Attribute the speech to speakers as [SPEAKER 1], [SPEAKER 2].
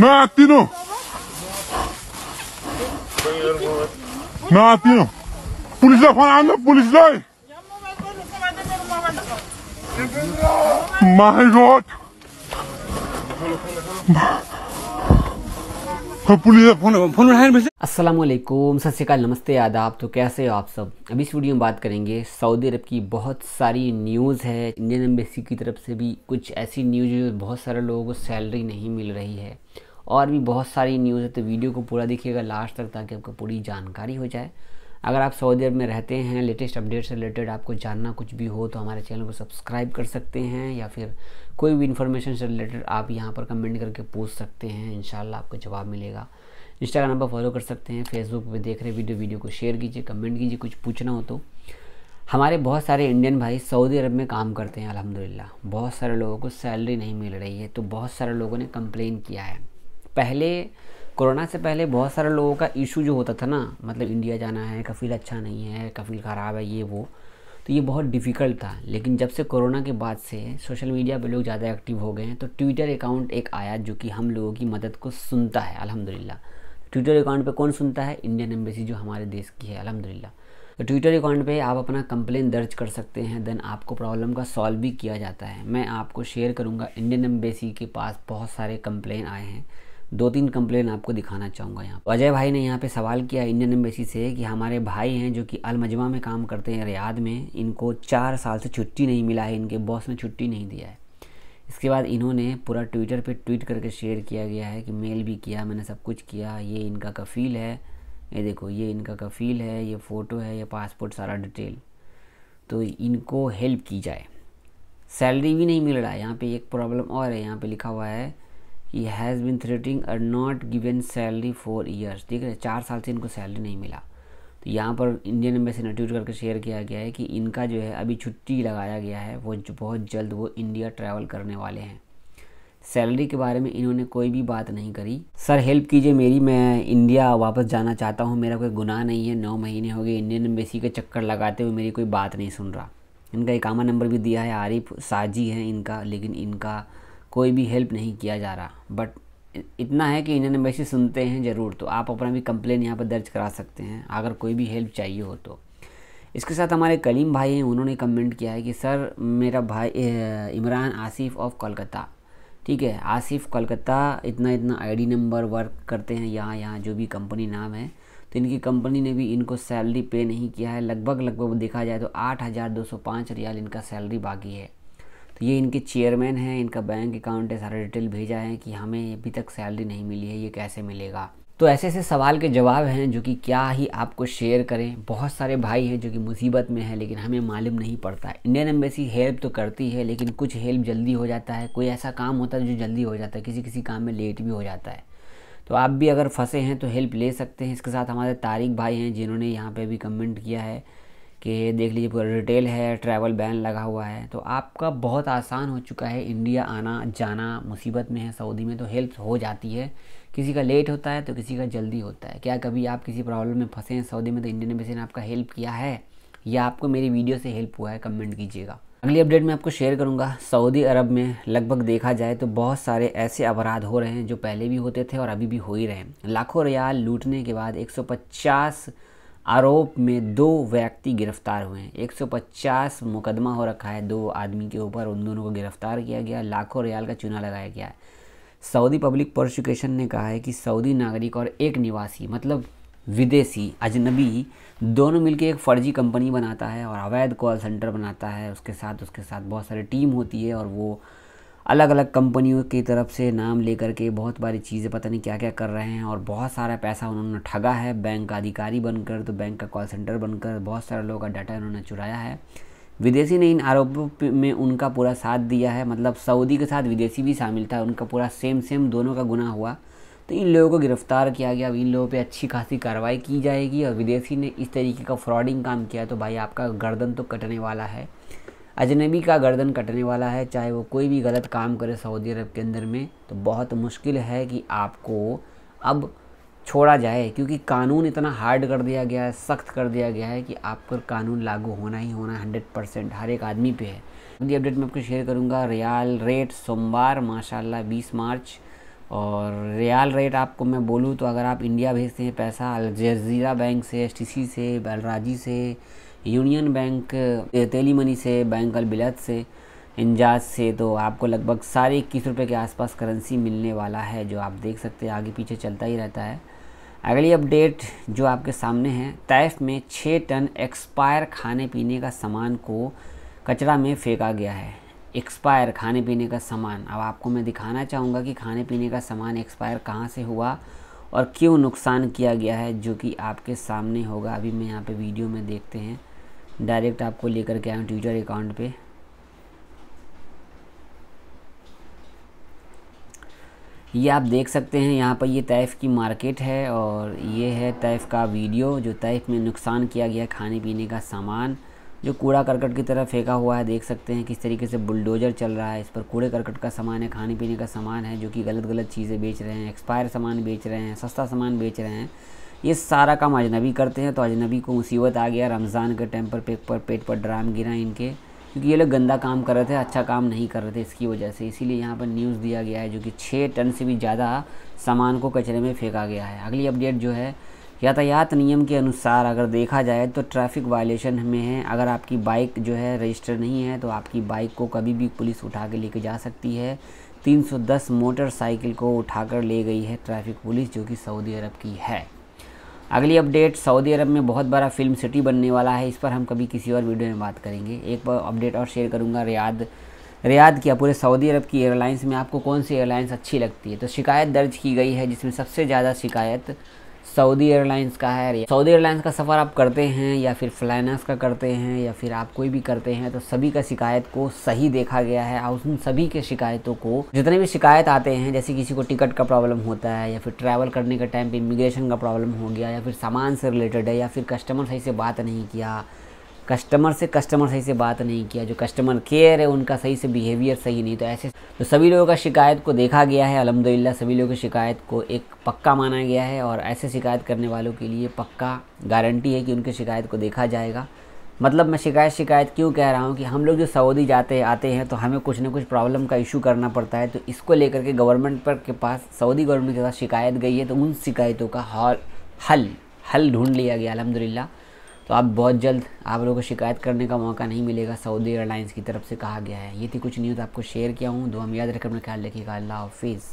[SPEAKER 1] मैं आती हूँ मैं आती हूँ पुलिस फोन आने पुलिस माय गॉड तो पुलिस सत श्रीकाल नमस्ते आदाब तो कैसे हो आप सब अभी इस वीडियो में बात करेंगे सऊदी अरब की बहुत सारी न्यूज़ है इंडियन एम्बेसी की तरफ से भी कुछ ऐसी न्यूज़ जो बहुत सारे लोगों को सैलरी नहीं मिल रही है और भी बहुत सारी न्यूज़ है तो वीडियो को पूरा देखिएगा लास्ट तक ताकि आपको पूरी जानकारी हो जाए अगर आप सऊदी अरब में रहते हैं लेटेस्ट अपडेट से रिलेटेड आपको जानना कुछ भी हो तो हमारे चैनल को सब्सक्राइब कर सकते हैं या फिर कोई भी इन्फॉर्मेशन से रिलेटेड आप यहाँ पर कमेंट करके पूछ सकते हैं इन आपको जवाब मिलेगा इंस्टाग्राम पर फॉलो कर सकते हैं फेसबुक पर देख रहे वीडियो वीडियो को शेयर कीजिए कमेंट कीजिए कुछ पूछना हो तो हमारे बहुत सारे इंडियन भाई सऊदी अरब में काम करते हैं अलहमदिल्ला बहुत सारे लोगों को सैलरी नहीं मिल रही है तो बहुत सारे लोगों ने कंप्लेन किया है पहले कोरोना से पहले बहुत सारे लोगों का इशू जो होता था ना मतलब इंडिया जाना है कफील अच्छा नहीं है कफील ख़राब है ये वो तो ये बहुत डिफ़िकल्ट था लेकिन जब से कोरोना के बाद से सोशल मीडिया पे लोग ज़्यादा एक्टिव हो गए हैं तो ट्विटर अकाउंट एक आया जो कि हम लोगों की मदद को सुनता है अलहमदिल्ला ट्विटर अकाउंट पर कौन सुनता है इंडियन एम्बेसी जो हमारे देश की है अलहमदिल्ला तो ट्विटर अकाउंट पे आप अपना कंप्लेन दर्ज कर सकते हैं देन आपको प्रॉब्लम का सॉल्व भी किया जाता है मैं आपको शेयर करूँगा इंडियन एम्बेसी के पास बहुत सारे कंप्लेन आए हैं दो तीन कंप्लेन आपको दिखाना चाहूँगा यहाँ अजय भाई ने यहाँ पे सवाल किया इंडियन एम्बेसी से कि हमारे भाई हैं जो कि अलमजमा में काम करते हैं रियाद में इनको चार साल से छुट्टी नहीं मिला है इनके बॉस ने छुट्टी नहीं दिया है इसके बाद इन्होंने पूरा ट्विटर पर ट्वीट करके शेयर किया गया है कि मेल भी किया मैंने सब कुछ किया ये इनका कफ़ील है ये देखो ये इनका कफ़ील है ये फ़ोटो है ये पासपोर्ट सारा डिटेल तो इनको हेल्प की जाए सैलरी भी नहीं मिल रहा है यहाँ पे एक प्रॉब्लम और है यहाँ पे लिखा हुआ है ही has been threatening are not given salary for years ठीक है चार साल से इनको सैलरी नहीं मिला तो यहाँ पर इंडियन एम्बेसी ने ट्वीट करके शेयर किया गया है कि इनका जो है अभी छुट्टी लगाया गया है वो बहुत जल्द वो इंडिया ट्रैवल करने वाले हैं सैलरी के बारे में इन्होंने कोई भी बात नहीं करी सर हेल्प कीजिए मेरी मैं इंडिया वापस जाना चाहता हूँ मेरा कोई गुनाह नहीं है नौ महीने हो गए इंडियन एम्बेसी के चक्कर लगाते हुए मेरी कोई बात नहीं सुन रहा इनका इकामा नंबर भी दिया है आरिफ साजी है इनका लेकिन इनका कोई भी हेल्प नहीं किया जा रहा बट इतना है कि इंडियन एम्बेसी सुनते हैं ज़रूर तो आप अपना भी कंप्लेन यहाँ पर दर्ज करा सकते हैं अगर कोई भी हेल्प चाहिए हो तो इसके साथ हमारे कलीम भाई हैं उन्होंने कमेंट किया है कि सर मेरा भाई इमरान आसिफ ऑफ कोलकाता ठीक है आसिफ कोलकाता इतना इतना आईडी नंबर वर्क करते हैं यहाँ यहाँ जो भी कंपनी नाम है तो इनकी कंपनी ने भी इनको सैलरी पे नहीं किया है लगभग लगभग देखा जाए तो आठ हज़ार दो सौ पाँच रियाल इनका सैलरी बाकी है ये इनके चेयरमैन हैं इनका बैंक अकाउंट है सारा डिटेल भेजा है कि हमें अभी तक सैलरी नहीं मिली है ये कैसे मिलेगा तो ऐसे ऐसे सवाल के जवाब हैं जो कि क्या ही आपको शेयर करें बहुत सारे भाई हैं जो कि मुसीबत में हैं लेकिन हमें मालूम नहीं पड़ता इंडियन एम्बेसी हेल्प तो करती है लेकिन कुछ हेल्प जल्दी हो जाता है कोई ऐसा काम होता है जो जल्दी हो जाता है किसी किसी काम में लेट भी हो जाता है तो आप भी अगर फंसे हैं तो हेल्प ले सकते हैं इसके साथ हमारे तारिक भाई हैं जिन्होंने यहाँ पर भी कमेंट किया है कि देख लीजिए पूरा रिटेल है ट्रैवल बैन लगा हुआ है तो आपका बहुत आसान हो चुका है इंडिया आना जाना मुसीबत में है सऊदी में तो हेल्प हो जाती है किसी का लेट होता है तो किसी का जल्दी होता है क्या कभी आप किसी प्रॉब्लम में फंसे हैं सऊदी में तो इंडियन एम्बेसी ने आपका हेल्प किया है या आपको मेरी वीडियो से हेल्प हुआ है कमेंट कीजिएगा अगली अपडेट मैं आपको शेयर करूंगा सऊदी अरब में लगभग देखा जाए तो बहुत सारे ऐसे अपराध हो रहे हैं जो पहले भी होते थे और अभी भी हो ही रहे हैं लाखों रियाल लूटने के बाद 150 आरोप में दो व्यक्ति गिरफ्तार हुए हैं 150 मुकदमा हो रखा है दो आदमी के ऊपर उन दोनों को गिरफ्तार किया गया लाखों रियाल का चुना लगाया गया है सऊदी पब्लिक प्रोसिक्यूशन ने कहा है कि सऊदी नागरिक और एक निवासी मतलब विदेशी अजनबी दोनों मिलकर एक फ़र्जी कंपनी बनाता है और अवैध कॉल सेंटर बनाता है उसके साथ उसके साथ बहुत सारी टीम होती है और वो अलग अलग कंपनियों की तरफ से नाम लेकर के बहुत सारी चीज़ें पता नहीं क्या क्या कर रहे हैं और बहुत सारा पैसा उन्होंने ठगा है बैंक का अधिकारी बनकर तो बैंक का कॉल सेंटर बनकर बहुत सारे लोगों का डाटा उन्होंने चुराया है विदेशी ने इन आरोपों में उनका पूरा साथ दिया है मतलब सऊदी के साथ विदेशी भी शामिल था उनका पूरा सेम सेम दोनों का गुना हुआ तो इन लोगों को गिरफ्तार किया गया अब इन लोगों पर अच्छी खासी कार्रवाई की जाएगी और विदेशी ने इस तरीके का फ्रॉडिंग काम किया तो भाई आपका गर्दन तो कटने वाला है अजनबी का गर्दन कटने वाला है चाहे वो कोई भी गलत काम करे सऊदी अरब के अंदर में तो बहुत मुश्किल है कि आपको अब छोड़ा जाए क्योंकि कानून इतना हार्ड कर दिया गया है सख्त कर दिया गया है कि आप पर कानून लागू होना ही होना हंड्रेड परसेंट हर एक आदमी पे है जल्दी अपडेट मैं आपको शेयर करूँगा रियाल रेट सोमवार माशाल्लाह 20 मार्च और रियाल रेट आपको मैं बोलूँ तो अगर आप इंडिया भेजते हैं पैसा अलजीरा बैंक से एस से बलराजी से यूनियन बैंक तेली मनी से बैंक अलबिलत से इंजाज से तो आपको लगभग साढ़े इक्कीस रुपये के आसपास करेंसी मिलने वाला है जो आप देख सकते हैं आगे पीछे चलता ही रहता है अगली अपडेट जो आपके सामने है तैफ में छः टन एक्सपायर खाने पीने का सामान को कचरा में फेंका गया है एक्सपायर खाने पीने का सामान अब आपको मैं दिखाना चाहूँगा कि खाने पीने का सामान एक्सपायर कहाँ से हुआ और क्यों नुकसान किया गया है जो कि आपके सामने होगा अभी मैं यहाँ पे वीडियो में देखते हैं डायरेक्ट आपको लेकर के आए ट्विटर अकाउंट पे ये आप देख सकते हैं यहाँ पर ये तैफ की मार्केट है और ये है तैफ का वीडियो जो तैफ में नुकसान किया गया खाने पीने का सामान जो कूड़ा करकट की तरह फेंका हुआ है देख सकते हैं किस तरीके से बुलडोजर चल रहा है इस पर कूड़े करकट का सामान है खाने पीने का सामान है जो कि गलत गलत चीज़ें बेच रहे हैं एक्सपायर सामान बेच रहे हैं सस्ता सामान बेच रहे हैं ये सारा काम अजनबी करते हैं तो अजनबी को मुसीबत आ गया रमज़ान के टाइम पर पेट पर पेट पर ड्राम गिरा इनके क्योंकि ये लोग गंदा काम कर रहे थे अच्छा काम नहीं कर रहे थे इसकी वजह से इसीलिए यहाँ पर न्यूज़ दिया गया है जो कि छः टन से भी ज़्यादा सामान को कचरे में फेंका गया है अगली अपडेट जो है यातायात नियम के अनुसार अगर देखा जाए तो ट्रैफिक वायलेशन में है अगर आपकी बाइक जो है रजिस्टर नहीं है तो आपकी बाइक को कभी भी पुलिस उठा के लेके जा सकती है 310 मोटरसाइकिल को उठाकर ले गई है ट्रैफिक पुलिस जो कि सऊदी अरब की है अगली अपडेट सऊदी अरब में बहुत बड़ा फिल्म सिटी बनने वाला है इस पर हम कभी किसी और वीडियो में बात करेंगे एक अपडेट और शेयर करूँगा रियाद रियाद किया पूरे सऊदी अरब की एयरलाइंस में आपको कौन सी एयरलाइंस अच्छी लगती है तो शिकायत दर्ज की गई है जिसमें सबसे ज़्यादा शिकायत सऊदी एयरलाइंस का है सऊदी एयरलाइंस का सफ़र आप करते हैं या फिर फ्लाइनस का करते हैं या फिर आप कोई भी करते हैं तो सभी का शिकायत को सही देखा गया है और उन सभी के शिकायतों को जितने भी शिकायत आते हैं जैसे किसी को टिकट का प्रॉब्लम होता है या फिर ट्रैवल करने के टाइम पर इमिग्रेशन का प्रॉब्लम हो गया या फिर सामान से रिलेटेड है या फिर कस्टमर सही से बात नहीं किया कस्टमर से कस्टमर सही से बात नहीं किया जो कस्टमर केयर है उनका सही से बिहेवियर सही नहीं तो ऐसे तो सभी लोगों का शिकायत को देखा गया है अलहमदिल्ला सभी लोगों की शिकायत को एक पक्का माना गया है और ऐसे शिकायत करने वालों के लिए पक्का गारंटी है कि उनकी शिकायत को देखा जाएगा मतलब मैं शिकायत शिकायत क्यों कह रहा हूँ कि हम लोग जो सऊदी जाते आते हैं तो हमें कुछ ना कुछ प्रॉब्लम का इशू करना पड़ता है तो इसको लेकर के गवर्नमेंट पर के पास सऊदी गवर्नमेंट के पास शिकायत गई है तो उन शिकायतों का हल हल ढूंढ लिया गया अलहमदिल्ला तो आप बहुत जल्द आप लोगों को शिकायत करने का मौका नहीं मिलेगा सऊदी एयरलाइंस की तरफ से कहा गया है ये थी कुछ न्यूज़ आपको शेयर किया हूँ दो हम याद रखें अपना ख्याल रखिएगा अल्लाह हाफिज़